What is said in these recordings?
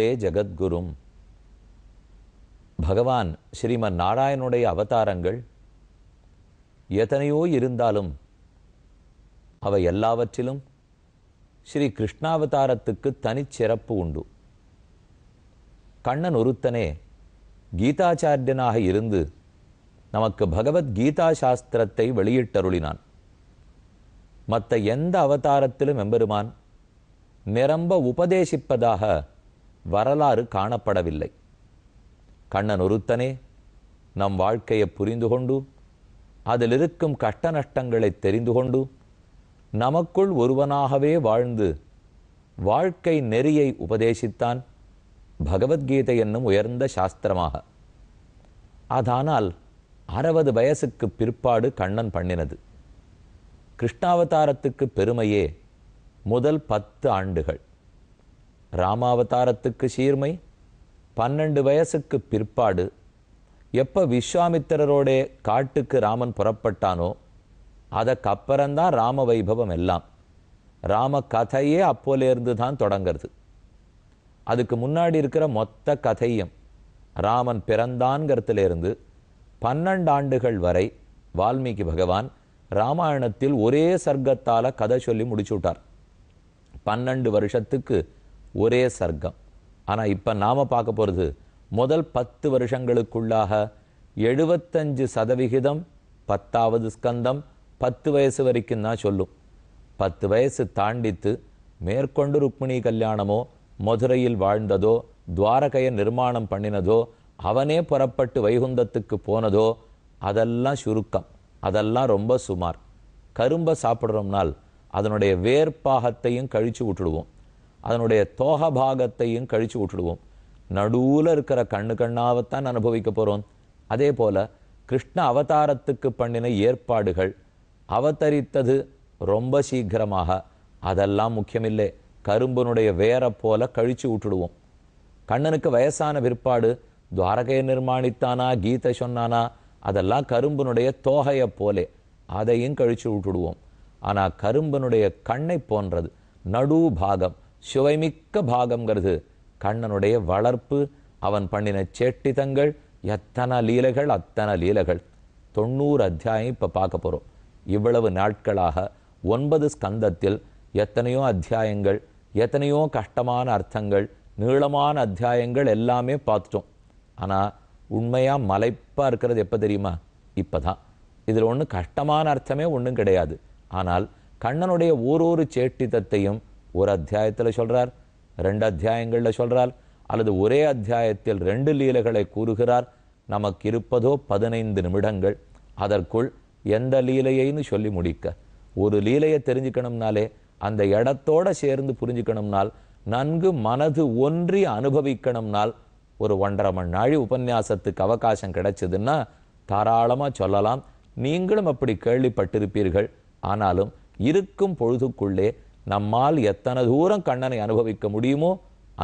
தே ஜெகத்குரும் பகவான் ஸ்ரீமன் நாராயணுடைய அவதாரங்கள் எத்தனையோ இருந்தாலும் அவை எல்லாவற்றிலும் ஸ்ரீ கிருஷ்ணாவதாரத்துக்கு தனிச்சிறப்பு உண்டு கண்ணன் ஒருத்தனே கீதாச்சாரியனாக இருந்து நமக்கு பகவத் கீதா சாஸ்திரத்தை வெளியிட்டருளினான் மற்ற எந்த அவதாரத்திலும் எம்பெருமான் நிரம்ப உபதேசிப்பதாக வரலாறு காணப்படவில்லை கண்ணன் ஒருத்தனே நம் வாழ்க்கையை புரிந்து கொண்டு அதில் இருக்கும் கட்ட நஷ்டங்களை தெரிந்து கொண்டு நமக்குள் ஒருவனாகவே வாழ்ந்து வாழ்க்கை நெறியை உபதேசித்தான் பகவத்கீதை என்னும் உயர்ந்த சாஸ்திரமாக அதானால் அறுபது வயசுக்கு பிற்பாடு கண்ணன் பண்ணினது கிருஷ்ணாவதாரத்துக்கு பெருமையே முதல் பத்து ஆண்டுகள் ராமாவதாரத்துக்கு சீர்மை பன்னெண்டு வயசுக்கு பிற்பாடு எப்போ விஸ்வாமித்திரரோடே காட்டுக்கு ராமன் புறப்பட்டானோ அதற்கப்புறந்தான் ராம வைபவம் எல்லாம் ராம கதையே அப்போலேருந்து தான் தொடங்கிறது அதுக்கு முன்னாடி இருக்கிற மொத்த கதையும் ராமன் பிறந்தான்கிறதுலேருந்து பன்னெண்டு ஆண்டுகள் வரை வால்மீகி பகவான் ராமாயணத்தில் ஒரே சர்க்கத்தால் கதை சொல்லி முடிச்சு விட்டார் பன்னெண்டு வருஷத்துக்கு ஒரே சர்க்கம் ஆனால் இப்போ நாம் பார்க்க போகிறது முதல் பத்து வருஷங்களுக்குள்ளாக எழுபத்தஞ்சு சதவிகிதம் பத்தாவது ஸ்கந்தம் பத்து வயசு வரைக்கும் தான் சொல்லும் பத்து வயசு தாண்டித்து மேற்கொண்டு ருக்மிணி கல்யாணமோ மதுரையில் வாழ்ந்ததோ துவாரகையை நிர்மாணம் பண்ணினதோ அவனே புறப்பட்டு வைகுந்தத்துக்கு போனதோ அதெல்லாம் சுருக்கம் அதெல்லாம் ரொம்ப சுமார் கரும்பை சாப்பிட்றோம்னால் அதனுடைய வேர்ப்பாகத்தையும் கழித்து விட்டுடுவோம் அதனுடைய தோக பாகத்தையும் கழிச்சு விட்டுடுவோம் நடுவில் இருக்கிற கண்ணு கண்ணாவைத்தான் அனுபவிக்க போகிறோம் அதே போல் கிருஷ்ண அவதாரத்துக்கு பண்ணின ஏற்பாடுகள் அவதரித்தது ரொம்ப சீக்கிரமாக அதெல்லாம் முக்கியமில்லை கரும்பனுடைய வேரை போல கழிச்சு விட்டுடுவோம் கண்ணனுக்கு வயசான பிற்பாடு துவாரகையை நிர்மாணித்தானா கீதை சொன்னானா அதெல்லாம் கரும்பனுடைய தோகையை போலே அதையும் கழிச்சு விட்டுடுவோம் ஆனால் கரும்பனுடைய கண்ணை போன்றது நடு பாகம் சுவைமிக்க பாகங்கிறது கண்ணனுடைய வளர்ப்பு அவன் பண்ணின சேட்டிதங்கள் எத்தனை லீலைகள் அத்தனை லீலைகள் தொண்ணூறு அத்தியாயம் இப்போ பார்க்க போகிறோம் இவ்வளவு நாட்களாக ஒன்பது ஸ்கந்தத்தில் எத்தனையோ அத்தியாயங்கள் எத்தனையோ கஷ்டமான அர்த்தங்கள் நீளமான அத்தியாயங்கள் எல்லாமே பார்த்துட்டோம் ஆனால் உண்மையாக மலைப்பாக இருக்கிறது எப்போ தெரியுமா இப்போ தான் இதில் ஒன்றும் கஷ்டமான அர்த்தமே ஒன்றும் கிடையாது ஆனால் கண்ணனுடைய ஓரொரு சேட்டித்தத்தையும் ஒரு அத்தியாயத்தில் சொல்கிறார் ரெண்டு அத்தியாயங்களில் சொல்கிறார் அல்லது ஒரே அத்தியாயத்தில் ரெண்டு லீலைகளை கூறுகிறார் நமக்கு இருப்பதோ பதினைந்து நிமிடங்கள் அதற்குள் எந்த லீலையைன்னு சொல்லி முடிக்க ஒரு லீலையை தெரிஞ்சுக்கணும்னாலே அந்த இடத்தோட சேர்ந்து புரிஞ்சுக்கணும்னால் நன்கு மனது ஒன்றி அனுபவிக்கணும்னால் ஒரு ஒன்றரை மணி நாழி உபன்யாசத்துக்கு அவகாசம் கிடைச்சதுன்னா தாராளமாக சொல்லலாம் நீங்களும் அப்படி கேள்விப்பட்டிருப்பீர்கள் ஆனாலும் இருக்கும் பொழுதுக்குள்ளே நம்மால் எத்தனை தூரம் கண்ணனை அனுபவிக்க முடியுமோ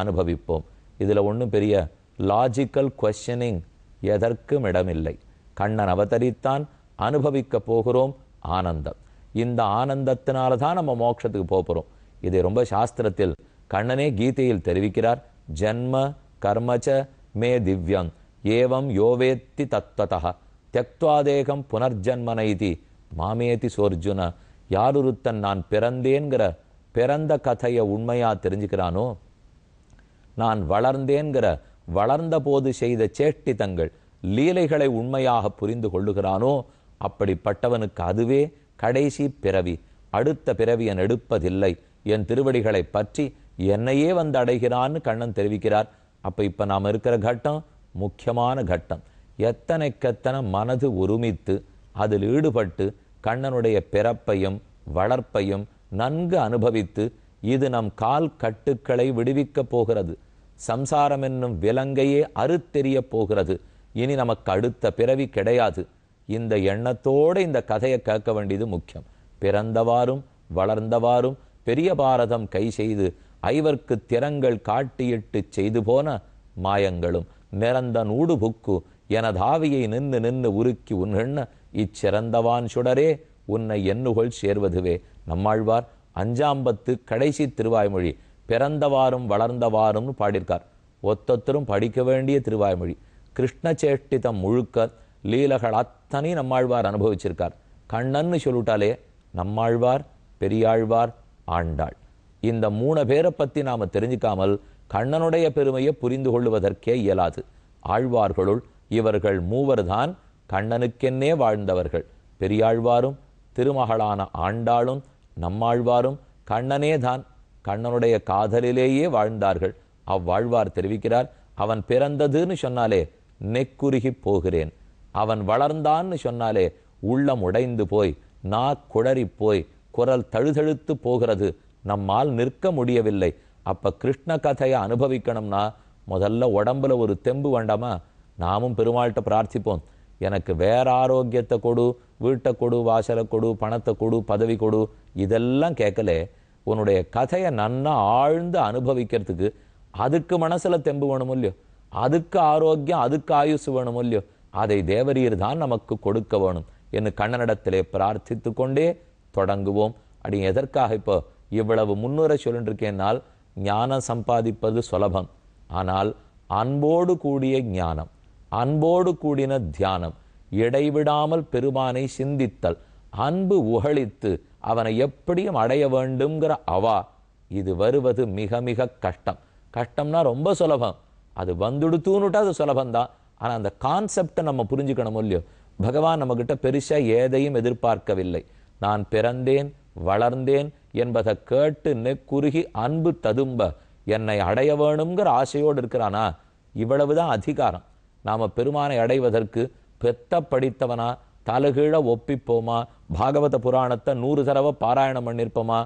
அனுபவிப்போம் இதில் ஒன்றும் பெரிய லாஜிக்கல் கொஷனிங் எதற்கும் இடமில்லை கண்ணன் அவதரித்தான் அனுபவிக்க போகிறோம் ஆனந்தம் இந்த ஆனந்தத்தினால தான் நம்ம மோட்சத்துக்கு போகிறோம் இதை ரொம்ப சாஸ்திரத்தில் கண்ணனே கீதையில் தெரிவிக்கிறார் ஜென்ம கர்மச்ச மே திவ்யம் ஏவம் யோவேத்தி தத்வதா தெக்துவாதேகம் புனர்ஜன்மனைதி மாமேதி சோர்ஜுன யாருருத்தன் நான் பிறந்தேன்கிற பிறந்த கதையை உண்மையாக தெரிஞ்சுக்கிறானோ நான் வளர்ந்தேன்கிற வளர்ந்த போது செய்த தங்கள் லீலைகளை உண்மையாக புரிந்து கொள்ளுகிறானோ அப்படிப்பட்டவனுக்கு அதுவே கடைசி பிறவி அடுத்த பிறவியன் எடுப்பதில்லை என் திருவடிகளை பற்றி என்னையே வந்து அடைகிறான்னு கண்ணன் தெரிவிக்கிறார் அப்போ இப்போ நாம் இருக்கிற கட்டம் முக்கியமான கட்டம் எத்தனைக்கெத்தனை மனது ஒருமித்து அதில் ஈடுபட்டு கண்ணனுடைய பிறப்பையும் வளர்ப்பையும் நன்கு அனுபவித்து இது நம் கால் கட்டுக்களை விடுவிக்கப் போகிறது சம்சாரம் என்னும் விலங்கையே அறுத்தெறிய போகிறது இனி நமக்கு அடுத்த பிறவி கிடையாது இந்த எண்ணத்தோடு இந்த கதையை கேட்க வேண்டியது முக்கியம் பிறந்தவாறும் வளர்ந்தவாறும் பெரிய பாரதம் கை செய்து ஐவர்க்கு திறங்கள் காட்டியிட்டு செய்து போன மாயங்களும் நிறந்த நூடுபுக்கு எனதாவியை நின்று நின்று உருக்கி உன்கண்ண இச்சிறந்தவான் சுடரே உன்னை எண்ணுகொள் சேர்வதுவே நம்மாழ்வார் அஞ்சாம்பத்து கடைசி திருவாய்மொழி பிறந்தவாறும் வளர்ந்தவாறும்னு பாடியிருக்கார் ஒத்தொத்தரும் படிக்க வேண்டிய திருவாய்மொழி கிருஷ்ணச்சேஷ்டிதம் முழுக்க லீலகள் அத்தனை நம்மாழ்வார் அனுபவிச்சிருக்கார் கண்ணன்னு சொல்லிட்டாலே நம்மாழ்வார் பெரியாழ்வார் ஆண்டாள் இந்த மூணு பேரை பற்றி நாம் தெரிஞ்சுக்காமல் கண்ணனுடைய பெருமையை புரிந்து கொள்வதற்கே இயலாது ஆழ்வார்களுள் இவர்கள் மூவர்தான் கண்ணனுக்கென்னே வாழ்ந்தவர்கள் பெரியாழ்வாரும் திருமகளான ஆண்டாளும் நம்மாழ்வாரும் கண்ணனே தான் கண்ணனுடைய காதலிலேயே வாழ்ந்தார்கள் அவ்வாழ்வார் தெரிவிக்கிறார் அவன் பிறந்ததுன்னு சொன்னாலே நெக்குருகி போகிறேன் அவன் வளர்ந்தான்னு சொன்னாலே உள்ளம் உடைந்து போய் நா குழறி போய் குரல் தழுதழுத்து போகிறது நம்மால் நிற்க முடியவில்லை அப்ப கிருஷ்ண கதையை அனுபவிக்கணும்னா முதல்ல உடம்புல ஒரு தெம்பு வேண்டாமா நாமும் பெருமாள்கிட்ட பிரார்த்திப்போம் எனக்கு வேற ஆரோக்கியத்தை கொடு வீட்டை கொடு வாசலை கொடு பணத்தை கொடு பதவி கொடு இதெல்லாம் கேட்கல உன்னுடைய கதையை நன்னா ஆழ்ந்து அனுபவிக்கிறதுக்கு அதுக்கு மனசில் தெம்பு வேணும் இல்லையோ அதுக்கு ஆரோக்கியம் அதுக்கு ஆயுசு வேணும் இல்லையோ அதை தேவரீர் தான் நமக்கு கொடுக்க வேணும் என்று கண்ணனிடத்திலே பிரார்த்தித்து கொண்டே தொடங்குவோம் அப்படி எதற்காக இப்போ இவ்வளவு முன்னுரை சொல்லிட்டு ஞானம் சம்பாதிப்பது சுலபம் ஆனால் அன்போடு கூடிய ஞானம் அன்போடு கூடின தியானம் இடைவிடாமல் பெருமானை சிந்தித்தல் அன்பு உகழித்து அவனை எப்படியும் அடைய வேண்டும்ங்கிற அவா இது வருவது மிக மிக கஷ்டம் கஷ்டம்னா ரொம்ப சுலபம் அது வந்துடுத்துன்னுட்டா அது சுலபந்தான் ஆனால் அந்த கான்செப்டை நம்ம புரிஞ்சுக்கணும் இல்லையோ பகவான் நம்மக்கிட்ட பெருசாக எதையும் எதிர்பார்க்கவில்லை நான் பிறந்தேன் வளர்ந்தேன் என்பதை கேட்டு நெக்குருகி அன்பு ததும்ப என்னை அடைய வேணுங்கிற ஆசையோடு இருக்கிறானா இவ்வளவுதான் அதிகாரம் நாம் பெருமானை அடைவதற்கு பெத்த படித்தவனா தலைகீழ ஒப்பிப்போமா பாகவத புராணத்தை நூறு தடவை பாராயணம் பண்ணியிருப்போமா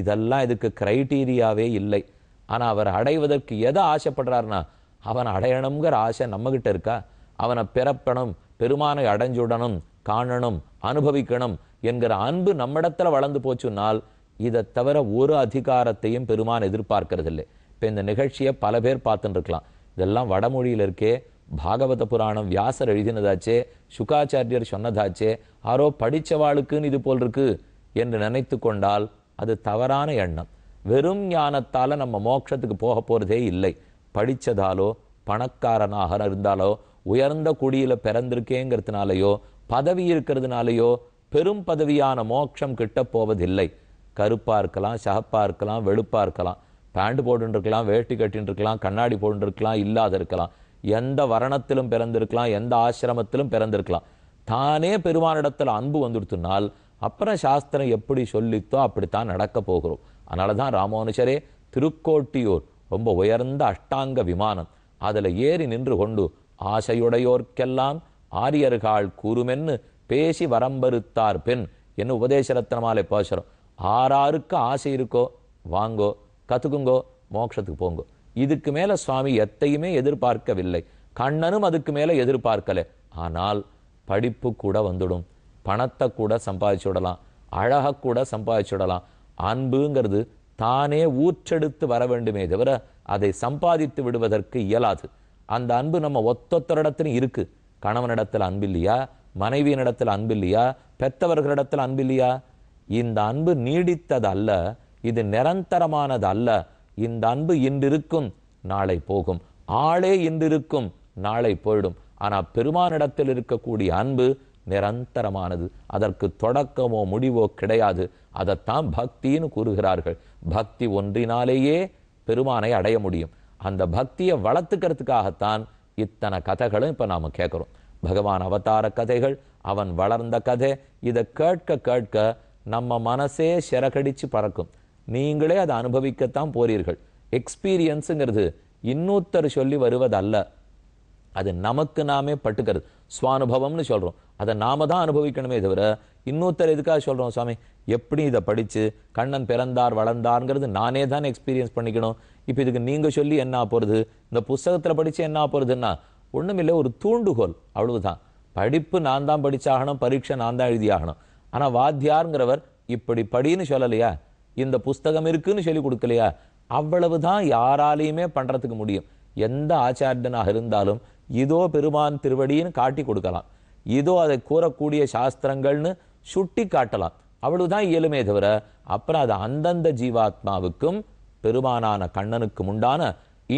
இதெல்லாம் இதுக்கு கிரைட்டீரியாவே இல்லை ஆனால் அவர் அடைவதற்கு எதை ஆசைப்படுறாருனா அவன் அடையணுங்கிற ஆசை நம்மகிட்ட இருக்கா அவனை பிறப்பணும் பெருமானை அடைஞ்சுடணும் காணணும் அனுபவிக்கணும் என்கிற அன்பு நம்மிடத்தில் வளர்ந்து போச்சுனால் இதை தவிர ஒரு அதிகாரத்தையும் பெருமான் எதிர்பார்க்கறதில்லை இப்போ இந்த நிகழ்ச்சியை பல பேர் பார்த்துட்டு இருக்கலாம் இதெல்லாம் வடமொழியில் இருக்கே பாகவத புராணம் வியாசர் எழுதினதாச்சே சுகாச்சாரியர் சொன்னதாச்சே ஆரோ படித்தவாளுக்குன்னு இது போல் இருக்கு என்று நினைத்து கொண்டால் அது தவறான எண்ணம் வெறும் ஞானத்தால் நம்ம மோட்சத்துக்கு போக போகிறதே இல்லை படித்ததாலோ பணக்காரனாக இருந்தாலோ உயர்ந்த குடியில் பிறந்திருக்கேங்கிறதுனாலையோ பதவி இருக்கிறதுனாலையோ பெரும் பதவியான மோட்சம் கிட்ட போவதில்லை கருப்பாக இருக்கலாம் சகப்பாக இருக்கலாம் வெளுப்பாக இருக்கலாம் பேண்ட் போட்டுருக்கலாம் வேட்டி கட்டின்னு இருக்கலாம் கண்ணாடி போட்டுருக்கலாம் இல்லாத இருக்கலாம் எந்த வரணத்திலும் பிறந்திருக்கலாம் எந்த ஆசிரமத்திலும் பிறந்திருக்கலாம் தானே பெருமானிடத்தில் அன்பு வந்துடுத்துனால் அப்புறம் சாஸ்திரம் எப்படி சொல்லித்தோ அப்படித்தான் நடக்க போகிறோம் அதனால தான் ராமானுஷரே திருக்கோட்டியூர் ரொம்ப உயர்ந்த அஷ்டாங்க விமானம் அதில் ஏறி நின்று கொண்டு ஆசையுடையோர்க்கெல்லாம் ஆரியர்கள் கூறுமென்னு பேசி வரம்பருத்தார் பெண் என்ன உபதேசரத்னமாலே பேசுகிறோம் ஆறாருக்கு ஆசை இருக்கோ வாங்கோ கற்றுக்குங்கோ மோட்சத்துக்கு போங்கோ இதுக்கு மேல சுவாமி எத்தையுமே எதிர்பார்க்கவில்லை கண்ணனும் அதுக்கு மேல எதிர்பார்க்கல ஆனால் படிப்பு கூட வந்துடும் பணத்தை கூட சம்பாதிச்சு விடலாம் அழக கூட சம்பாதிச்சு விடலாம் அன்புங்கிறது தானே ஊற்றெடுத்து வர வேண்டுமே தவிர அதை சம்பாதித்து விடுவதற்கு இயலாது அந்த அன்பு நம்ம ஒத்தொத்தரிடத்திலும் இருக்கு கணவனிடத்தில் அன்பு இல்லையா மனைவியினிடத்தில் அன்பு இல்லையா பெத்தவர்களிடத்தில் அன்பு இல்லையா இந்த அன்பு நீடித்தது அல்ல இது நிரந்தரமானது அல்ல இந்த அன்பு இன்றிருக்கும் நாளை போகும் ஆளே இன்றிருக்கும் நாளை போயிடும் ஆனால் பெருமானிடத்தில் இருக்கக்கூடிய அன்பு நிரந்தரமானது அதற்கு தொடக்கமோ முடிவோ கிடையாது அதைத்தான் பக்தின்னு கூறுகிறார்கள் பக்தி ஒன்றினாலேயே பெருமானை அடைய முடியும் அந்த பக்தியை வளர்த்துக்கிறதுக்காகத்தான் இத்தனை கதைகளும் இப்போ நாம் கேட்குறோம் பகவான் அவதார கதைகள் அவன் வளர்ந்த கதை இதை கேட்க கேட்க நம்ம மனசே சிறகடிச்சு பறக்கும் நீங்களே அதை அனுபவிக்கத்தான் போறீர்கள் எக்ஸ்பீரியன்ஸுங்கிறது இன்னொருத்தர் சொல்லி வருவதல்ல அது நமக்கு நாமே பட்டுக்கிறது சுவானுபவம்னு சொல்கிறோம் அதை நாம தான் அனுபவிக்கணுமே தவிர இன்னொருத்தர் எதுக்காக சொல்கிறோம் சுவாமி எப்படி இதை படித்து கண்ணன் பிறந்தார் வளர்ந்தார்ங்கிறது நானே தானே எக்ஸ்பீரியன்ஸ் பண்ணிக்கணும் இப்போ இதுக்கு நீங்கள் சொல்லி என்ன போகிறது இந்த புஸ்தகத்தில் படித்து என்ன போகிறதுன்னா ஒன்றுமில்லை ஒரு தூண்டுகோல் அவ்வளவுதான் படிப்பு நான் தான் படித்தாகணும் பரீட்சை நான் தான் எழுதியாகணும் ஆனால் வாத்தியாருங்கிறவர் இப்படி படின்னு சொல்லலையா இந்த புஸ்தகம் இருக்குன்னு சொல்லி கொடுக்கலையா அவ்வளவுதான் யாராலையுமே பண்றதுக்கு முடியும் எந்த ஆச்சாரியனாக இருந்தாலும் இதோ பெருமான் திருவடின்னு காட்டி கொடுக்கலாம் இதோ அதை கூறக்கூடிய சாஸ்திரங்கள்னு சுட்டி காட்டலாம் அவ்வளவுதான் இயலுமே தவிர அப்புறம் அது அந்தந்த ஜீவாத்மாவுக்கும் பெருமானான கண்ணனுக்கும் உண்டான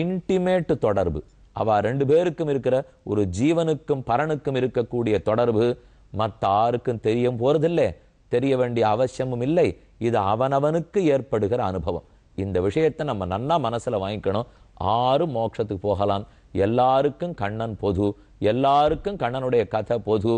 இன்டிமேட் தொடர்பு அவ ரெண்டு பேருக்கும் இருக்கிற ஒரு ஜீவனுக்கும் பரனுக்கும் இருக்கக்கூடிய தொடர்பு மற்ற ஆருக்கும் தெரியும் போறதில்லை தெரிய வேண்டிய அவசியமும் இல்லை இது அவனவனுக்கு ஏற்படுகிற அனுபவம் இந்த விஷயத்தை நம்ம நன்னா மனசில் வாங்கிக்கணும் ஆறு மோட்சத்துக்கு போகலாம் எல்லாருக்கும் கண்ணன் பொது எல்லாருக்கும் கண்ணனுடைய கதை பொது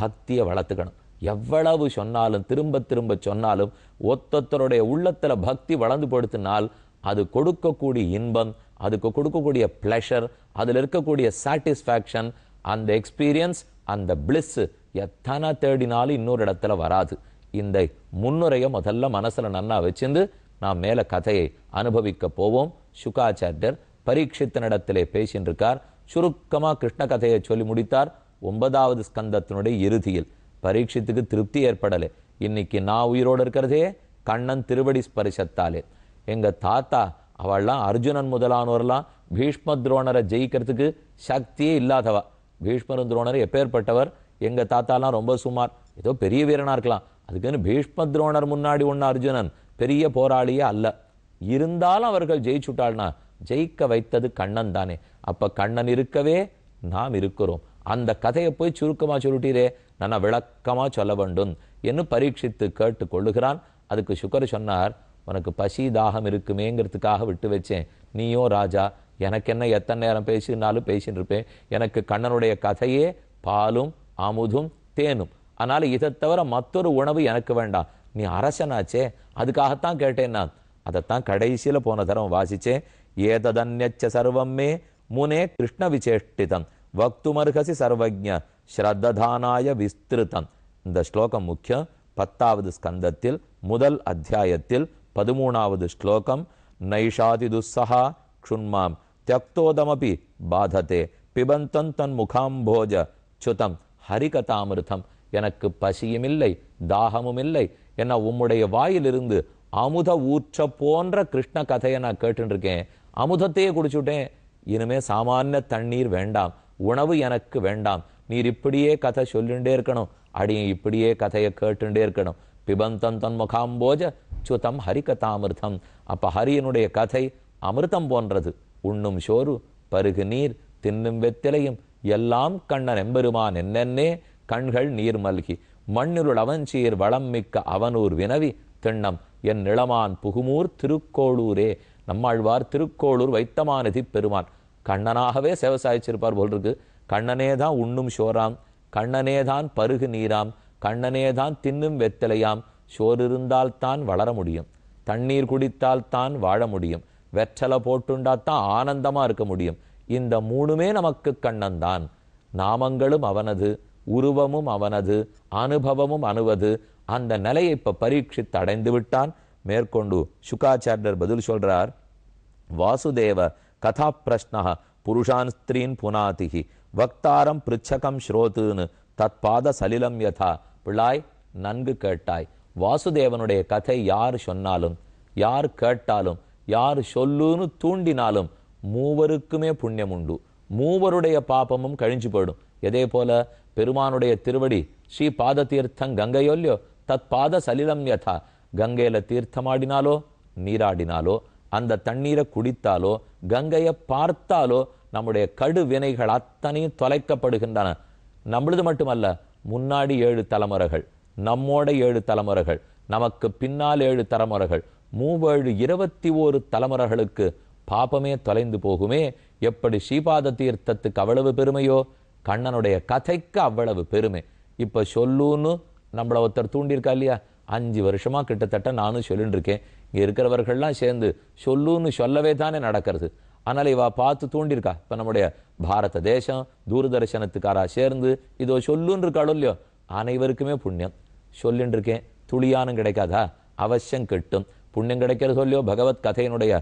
பக்தியை வளர்த்துக்கணும் எவ்வளவு சொன்னாலும் திரும்ப திரும்ப சொன்னாலும் ஒத்தொத்தருடைய உள்ளத்தில் பக்தி வளர்ந்து படுத்தினால் அது கொடுக்கக்கூடிய இன்பம் அதுக்கு கொடுக்கக்கூடிய ப்ளஷர் அதில் இருக்கக்கூடிய சாட்டிஸ்ஃபேக்ஷன் அந்த எக்ஸ்பீரியன்ஸ் அந்த பிளிஸ்ஸு எத்தனை தேடினாலும் இன்னொரு இடத்துல வராது இந்த முன்னுரையை முதல்ல மனசில் நன்னா வச்சிருந்து நாம் மேலே கதையை அனுபவிக்க போவோம் சுகாச்சாரியர் பரீட்சித்தனிடத்திலே பேசின்றிருக்கார் சுருக்கமாக கிருஷ்ண கதையை சொல்லி முடித்தார் ஒன்பதாவது ஸ்கந்தத்தினுடைய இறுதியில் பரீட்சித்துக்கு திருப்தி ஏற்படலை இன்னைக்கு நான் உயிரோடு இருக்கிறதே கண்ணன் திருவடி ஸ்பரிசத்தாலே எங்கள் தாத்தா அவள்லாம் அர்ஜுனன் முதலானோர்லாம் பீஷ்ம துரோணரை ஜெயிக்கிறதுக்கு சக்தியே இல்லாதவா பீஷ்மரும் துரோணர் எப்பேற்பட்டவர் எங்கள் தாத்தாலாம் ரொம்ப சுமார் ஏதோ பெரிய வீரனாக இருக்கலாம் அதுக்குன்னு பீஷ்ம துரோணர் முன்னாடி ஒன்று அர்ஜுனன் பெரிய போராளியே அல்ல இருந்தாலும் அவர்கள் ஜெயிச்சுட்டாள்னா ஜெயிக்க வைத்தது கண்ணன் தானே அப்போ கண்ணன் இருக்கவே நாம் இருக்கிறோம் அந்த கதையை போய் சுருக்கமாக சுருட்டீரே நான் விளக்கமாக சொல்ல வேண்டும் என்று பரீட்சித்து கேட்டு கொள்ளுகிறான் அதுக்கு சுக்கர் சொன்னார் உனக்கு பசி தாகம் இருக்குமேங்கிறதுக்காக விட்டு வச்சேன் நீயோ ராஜா எனக்கு என்ன எத்தனை நேரம் பேசினாலும் பேசின்னு இருப்பேன் எனக்கு கண்ணனுடைய கதையே பாலும் அமுதும் தேனும் அதனால் இதை தவிர மற்றொரு உணவு எனக்கு வேண்டாம் நீ அரசனாச்சே அதுக்காகத்தான் கேட்டேன் நான் அதைத்தான் கடைசியில் போன தரம் வாசிச்சேன் ஏததன்யச்ச சர்வம்மே முனே கிருஷ்ண விசேஷ்டிதம் வக்துமர்ஹசி சர்வஜ ஸ்ரத்ததானாய விஸ்திருதம் இந்த ஸ்லோகம் முக்கியம் பத்தாவது ஸ்கந்தத்தில் முதல் அத்தியாயத்தில் பதிமூணாவது ஸ்லோகம் நைஷாதி துஸ்ஸஹா க்ஷுண்மாம் தியக்தோதமபி பாததே பிபந்தன் தன் முகாம்போஜ சுதம் ஹரிகதாமிருதம் எனக்கு பசியும் இல்லை தாகமும் இல்லை என உம்முடைய வாயிலிருந்து அமுத ஊற்ற போன்ற கிருஷ்ண கதையை நான் கேட்டுருக்கேன் அமுதத்தையே குடிச்சுட்டேன் இனிமே சாமானிய தண்ணீர் வேண்டாம் உணவு எனக்கு வேண்டாம் நீர் இப்படியே கதை சொல்லிண்டே இருக்கணும் அடியும் இப்படியே கதையை கேட்டுண்டே இருக்கணும் பிபந்தம் தன் முகாம்போஜ சுதம் அமிர்தம் அப்போ ஹரியனுடைய கதை அமிர்தம் போன்றது உண்ணும் சோறு பருகு நீர் தின்னும் வெத்திலையும் எல்லாம் கண்ணன் எம்பெருமான் என்னென்னே கண்கள் நீர் மல்கி மண்ணிருள் அவஞ்சீர் வளம் மிக்க அவனூர் வினவி திண்ணம் என் நிலமான் புகுமூர் திருக்கோளூரே நம்மாழ்வார் திருக்கோளூர் வைத்தமானதி பெருமான் கண்ணனாகவே செவசாயிச்சிருப்பார் போல் இருக்கு கண்ணனே தான் உண்ணும் ஷோராம் கண்ணனே தான் பருகு நீராம் கண்ணனே தான் தின்னும் வெத்தலையாம் சோறு தான் வளர முடியும் தண்ணீர் குடித்தால்தான் வாழ முடியும் வெற்றலை போட்டுண்டாத்தான் ஆனந்தமாக இருக்க முடியும் இந்த மூணுமே நமக்கு கண்ணன் தான் நாமங்களும் அவனது உருவமும் அவனது அனுபவமும் அணுவது அந்த நிலையை இப்போ பரீட்சித்து அடைந்து விட்டான் மேற்கொண்டு சுகாச்சாரியர் பதில் சொல்றார் வாசுதேவ கதா பிரஷ்னா புருஷான் ஸ்திரீன் புனாதிகி வக்தாரம் பிருச்சகம் ஸ்ரோத்துன்னு தற்பாத சலிலம் யதா பிள்ளாய் நன்கு கேட்டாய் வாசுதேவனுடைய கதை யார் சொன்னாலும் யார் கேட்டாலும் யார் சொல்லுன்னு தூண்டினாலும் மூவருக்குமே புண்ணியம் உண்டு மூவருடைய பாப்பமும் கழிஞ்சு போயிடும் இதே போல பெருமானுடைய திருவடி ஸ்ரீ பாத தீர்த்தம் கங்கையோல்யோ தத் பாத சலிலம் யதா கங்கையில தீர்த்தமாடினாலோ நீராடினாலோ அந்த தண்ணீரை குடித்தாலோ கங்கையை பார்த்தாலோ நம்முடைய கடு வினைகள் அத்தனையும் தொலைக்கப்படுகின்றன நம்மளது மட்டுமல்ல முன்னாடி ஏழு தலைமுறைகள் நம்மோட ஏழு தலைமுறைகள் நமக்கு பின்னால் ஏழு தலைமுறைகள் மூவேழு இருபத்தி ஓரு தலைமுறைகளுக்கு பாபமே தொலைந்து போகுமே எப்படி ஸ்ரீபாத தீர்த்தத்துக்கு அவ்வளவு பெருமையோ கண்ணனுடைய கதைக்கு அவ்வளவு பெருமை இப்போ சொல்லுன்னு நம்மளை ஒருத்தர் தூண்டியிருக்கா இல்லையா அஞ்சு வருஷமாக கிட்டத்தட்ட நானும் சொல்லிட்டு இருக்கேன் இங்கே இருக்கிறவர்கள்லாம் சேர்ந்து சொல்லுன்னு சொல்லவே தானே நடக்கிறது அதனால் இவா பார்த்து தூண்டியிருக்கா இப்போ நம்முடைய பாரத தேசம் தூர்தர்சனத்துக்காரா சேர்ந்து இதோ சொல்லுன்னு இருக்காளோ இல்லையோ அனைவருக்குமே புண்ணியம் சொல்லிட்டு இருக்கேன் துளியானும் கிடைக்காதா அவசியம் கிட்டும் புண்ணியம் கிடைக்கிறது சொல்லியோ பகவத் கதையினுடைய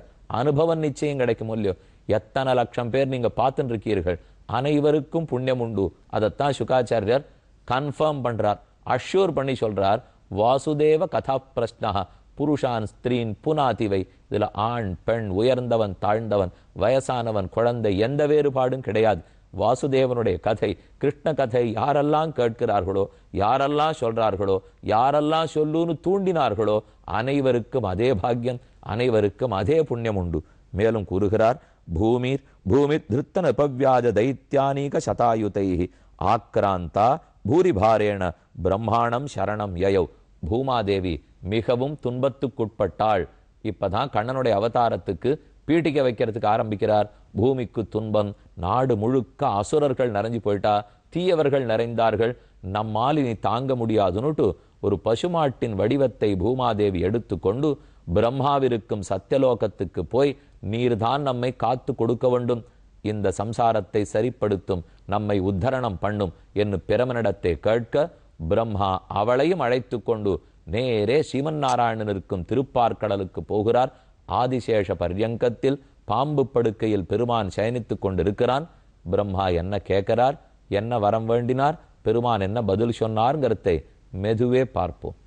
அனுபவம் நிச்சயம் கிடைக்கும் இல்லையோ எத்தனை லட்சம் பேர் நீங்கள் பார்த்துட்டு இருக்கீர்கள் அனைவருக்கும் புண்ணியம் உண்டு அதைத்தான் சுகாச்சாரியர் கன்ஃபார்ம் பண்ணுறார் அஷ்யூர் பண்ணி சொல்கிறார் வாசுதேவ கதா பிரஷ்னா புருஷான் ஸ்திரீன் புனாதிவை இதில் ஆண் பெண் உயர்ந்தவன் தாழ்ந்தவன் வயசானவன் குழந்தை எந்த வேறுபாடும் கிடையாது வாசுதேவனுடைய கதை கிருஷ்ண கதை யாரெல்லாம் கேட்கிறார்களோ யாரெல்லாம் சொல்றார்களோ யாரெல்லாம் சொல்லுன்னு தூண்டினார்களோ அனைவருக்கும் அதே பாக்கியம் அனைவருக்கும் அதே புண்ணியம் உண்டு மேலும் கூறுகிறார் பூமிர் భూమిర్ భూమిధృత్తనపవ్యాజ దైత్యానీక శతాయుతై ஆக்ராந்தா பூரிபாரேண பிரம்மாணம் சரணம் யயௌ பூமாதேவி மிகவும் துன்பத்துக்குட்பட்டாள் இப்பதான் கண்ணனுடைய அவதாரத்துக்கு பீட்டிக்க வைக்கிறதுக்கு ஆரம்பிக்கிறார் பூமிக்கு துன்பம் நாடு முழுக்க அசுரர்கள் நிறைஞ்சு போயிட்டா தீயவர்கள் நிறைந்தார்கள் நம்மால் இனி தாங்க முடியாதுன்னுட்டு ஒரு பசுமாட்டின் வடிவத்தை பூமாதேவி எடுத்துக்கொண்டு பிரம்மாவிருக்கும் சத்தியலோகத்துக்கு போய் நீர்தான் நம்மை காத்து கொடுக்க வேண்டும் இந்த சம்சாரத்தை சரிப்படுத்தும் நம்மை உத்தரணம் பண்ணும் என்று பிரமனிடத்தை கேட்க பிரம்மா அவளையும் அழைத்து கொண்டு நேரே சீமன் நாராயணனிற்கும் திருப்பார்கடலுக்கு போகிறார் ஆதிசேஷ பர்யங்கத்தில் பாம்பு படுக்கையில் பெருமான் சயனித்துக் கொண்டிருக்கிறான் பிரம்மா என்ன கேட்கிறார் என்ன வரம் வேண்டினார் பெருமான் என்ன பதில் சொன்னார்ங்கிறதை மெதுவே பார்ப்போம்